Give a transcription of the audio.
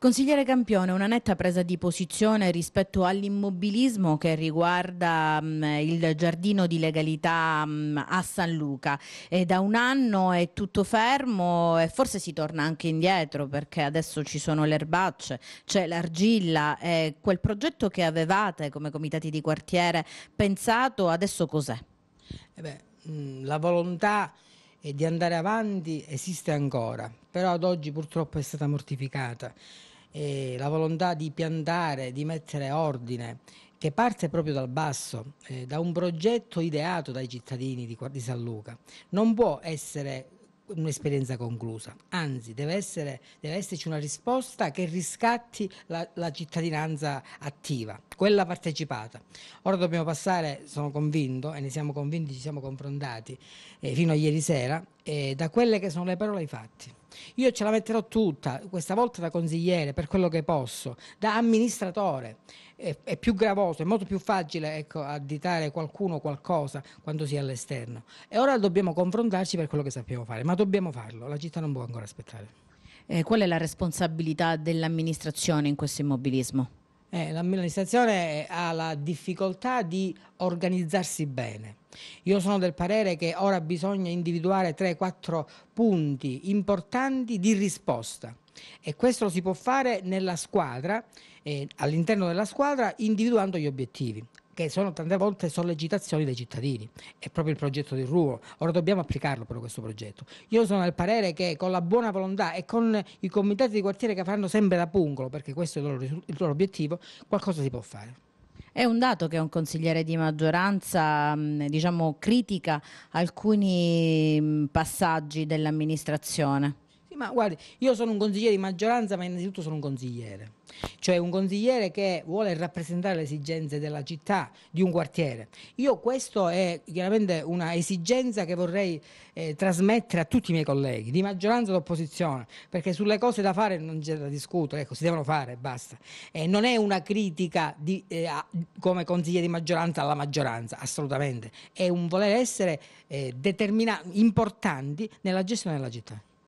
Consigliere Campione, una netta presa di posizione rispetto all'immobilismo che riguarda mh, mm, il giardino di legalità mh, mm, a San Luca. E da un anno è tutto fermo e forse si torna anche indietro perché adesso ci sono le erbacce, c'è l'argilla e quel progetto che avevate come comitati di quartiere pensato adesso cos'è? Eh mm, la volontà e di andare avanti esiste ancora, però ad oggi purtroppo è stata mortificata. E la volontà di piantare, di mettere ordine, che parte proprio dal basso, eh, da un progetto ideato dai cittadini di, di San Luca, non può essere un'esperienza conclusa, anzi deve, essere, deve, esserci una risposta che riscatti la, la, cittadinanza attiva, quella partecipata. Ora dobbiamo passare, sono convinto, e ne siamo convinti, ci siamo confrontati eh, fino a ieri sera, eh, da quelle che sono le parole ai fatti. Io ce la metterò tutta, questa volta da consigliere, per quello che posso, da amministratore. È, è più gravoso, è molto più facile ecco, additare qualcuno o qualcosa quando si è all'esterno. E ora dobbiamo confrontarci per quello che sappiamo fare, ma dobbiamo farlo, la città non può ancora aspettare. Eh, qual è la responsabilità dell'amministrazione in questo immobilismo? Eh, l'amministrazione ha la difficoltà di organizzarsi bene. Io sono del parere che ora bisogna individuare 3-4 punti importanti di risposta e questo lo si può fare nella squadra, eh, all'interno della squadra individuando gli obiettivi che sono tante volte sollecitazioni dei cittadini. È proprio il progetto di ruolo. Ora dobbiamo applicarlo però questo progetto. Io sono del parere che con la buona volontà e con i comitati di quartiere che faranno sempre da pungolo, perché questo è il loro, il loro obiettivo, qualcosa si può fare. È un dato che un consigliere di maggioranza diciamo, critica alcuni passaggi dell'amministrazione ma guardi, io sono un consigliere di maggioranza, ma innanzitutto sono un consigliere. Cioè un consigliere che vuole rappresentare le esigenze della città, di un quartiere. Io questo è chiaramente una esigenza che vorrei eh, trasmettere a tutti i miei colleghi, di maggioranza e d'opposizione, perché sulle cose da fare non c'è da discutere, ecco, si devono fare e basta. Eh, non è una critica di, eh, a, come consigliere di maggioranza alla maggioranza, assolutamente. È un voler essere eh, determina- importanti nella gestione della città.